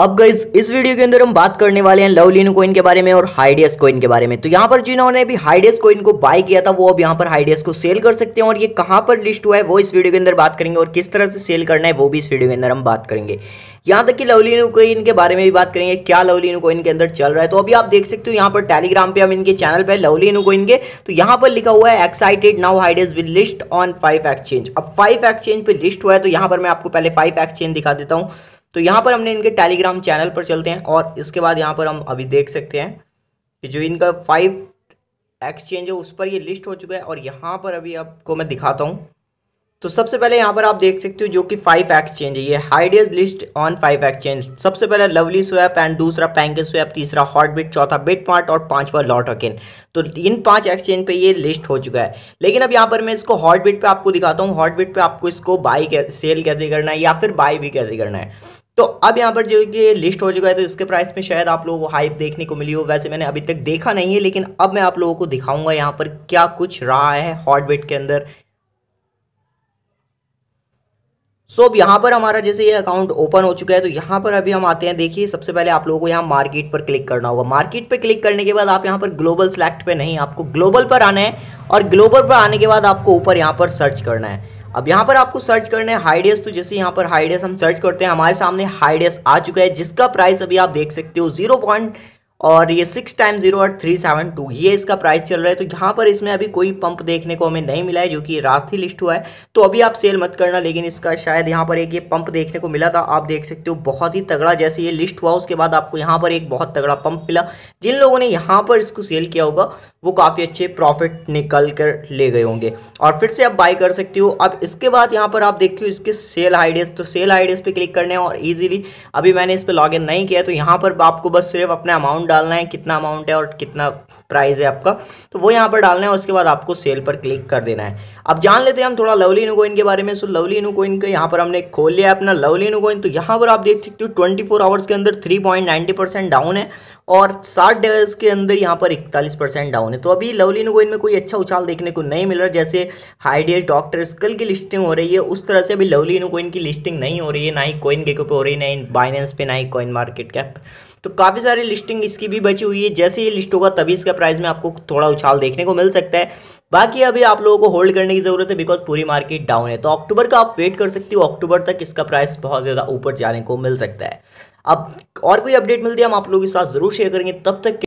अब गई इस वीडियो के अंदर हम बात करने वाले हैं लवलिन कोइन के बारे में और हाइडियस कोइन के बारे में तो यहाँ पर जिन्होंने भी हाइडियस कोइन को बाय किया था वो अब यहाँ पर हाइडियस को सेल कर सकते हैं और ये कहाँ पर लिस्ट हुआ है वो इस वीडियो के अंदर बात करेंगे और किस तरह से सेल करना है वो भी इस वीडियो के अंदर हम बात करेंगे यहाँ तक कि लवलिन कोइन के बारे में भी बात करेंगे क्या लवलिन कोइन के अंदर चल रहा है तो अभी आप देख सकते हो यहाँ पर टेलीग्राम पे हम इनके चैनल पर लवलिन कोइन के तो यहाँ पर लिखा हुआ है excited now Hideous will list on five exchange अब फाइव एक्सचेंज पे लिस्ट हुआ है तो यहाँ पर मैं आपको पहले फाइव एक्सचेंज दिखा देता हूँ तो यहाँ पर हमने इनके टेलीग्राम चैनल पर चलते हैं और इसके बाद यहाँ पर हम अभी देख सकते हैं कि जो इनका फाइव एक्सचेंज है उस पर ये लिस्ट हो चुका है और यहाँ पर अभी आपको मैं दिखाता हूँ तो सबसे पहले यहाँ पर आप देख सकते हो जो कि फाइव एक्सचेंज है ये Hydes list on five exchange सबसे पहले लवली स्वैप एंड दूसरा पैंकेज स्वैप तीसरा हॉटबिट चौथा बिट पार्ट और पांचवा अकेन तो इन पांच एक्सचेंज पे ये लिस्ट हो चुका है लेकिन अब यहाँ पर मैं इसको हॉटबिट पे आपको दिखाता हूँ हॉटबिट पर आपको इसको बाई सेल कैसे करना है या फिर बाई भी कैसे करना है तो अब यहाँ पर जो ये लिस्ट हो चुका है तो इसके प्राइस में शायद आप लोगों को हाइप देखने को मिली हो वैसे मैंने अभी तक देखा नहीं है लेकिन अब मैं आप लोगों को दिखाऊंगा यहाँ पर क्या कुछ रहा है हॉटबेट के अंदर सो so, अब यहाँ पर हमारा जैसे ये अकाउंट ओपन हो चुका है तो यहाँ पर अभी हम आते हैं देखिए सबसे पहले आप लोगों को यहाँ मार्केट पर क्लिक करना होगा मार्केट पर क्लिक करने के बाद आप यहाँ पर ग्लोबल सेलेक्ट पे नहीं आपको ग्लोबल पर आना है और ग्लोबल पर आने के बाद आपको ऊपर यहाँ पर सर्च करना है अब यहाँ पर आपको सर्च करना है हाइडेस तो जैसे यहाँ पर हाइडेस हम सर्च करते हैं हमारे सामने हाइडेस आ चुका है जिसका प्राइस अभी आप देख सकते हो जीरो पॉइंट और ये सिक्स टाइम जीरो और थ्री सेवन टू ये इसका प्राइस चल रहा है तो यहाँ पर इसमें अभी कोई पंप देखने को हमें नहीं मिला है जो कि रात ही लिस्ट हुआ है तो अभी आप सेल मत करना लेकिन इसका शायद यहाँ पर एक ये पंप देखने को मिला था आप देख सकते हो बहुत ही तगड़ा जैसे ये लिस्ट हुआ उसके बाद आपको यहाँ पर एक बहुत तगड़ा पंप मिला जिन लोगों ने यहाँ पर इसको सेल किया होगा वो काफ़ी अच्छे प्रॉफिट निकल कर ले गए होंगे और फिर से आप बाई कर सकती हो अब इसके बाद यहाँ पर आप देखिए इसके सेल हाइडेज तो सेल हाइडेज पे क्लिक करने हैं और इजीली अभी मैंने इस पर लॉगिन नहीं किया तो यहाँ पर आपको बस सिर्फ अपना अमाउंट डालना है कितना अमाउंट है और कितना प्राइस है आपका तो वो यहाँ पर डालना है उसके बाद आपको सेल पर क्लिक कर देना है अब जान लेते हैं हम थोड़ा लवली इनकोइन के बारे में सो लवली इनकोइन का यहाँ पर हमने खोल लिया अपना लवली इनकोइन तो यहाँ पर आप देख सकते हो ट्वेंटी फोर आवर्स के अंदर three point ninety percent down है और साठ डेज के अंदर यहाँ पर इकतालीस परसेंट डाउन सामने तो अभी लवली नगोइन में कोई अच्छा उछाल देखने को नहीं मिल रहा जैसे हाइडियर डॉक्टर स्कल की लिस्टिंग हो रही है उस तरह से अभी लवली नगोइन की लिस्टिंग नहीं हो रही है ना ही कोइन गेको पे हो रही है ना ही बाइनेंस पे ना ही कॉइन मार्केट कैप तो काफ़ी सारी लिस्टिंग इसकी भी बची हुई है जैसे ये लिस्ट होगा तभी इसका प्राइस में आपको थोड़ा उछाल देखने को मिल सकता है बाकी अभी आप लोगों को होल्ड करने की ज़रूरत है बिकॉज पूरी मार्केट डाउन है तो अक्टूबर का आप वेट कर सकते हो अक्टूबर तक इसका प्राइस बहुत ज़्यादा ऊपर जाने को मिल सकता है अब और कोई अपडेट मिलती है हम आप लोगों के साथ ज़रूर शेयर करेंगे तब तक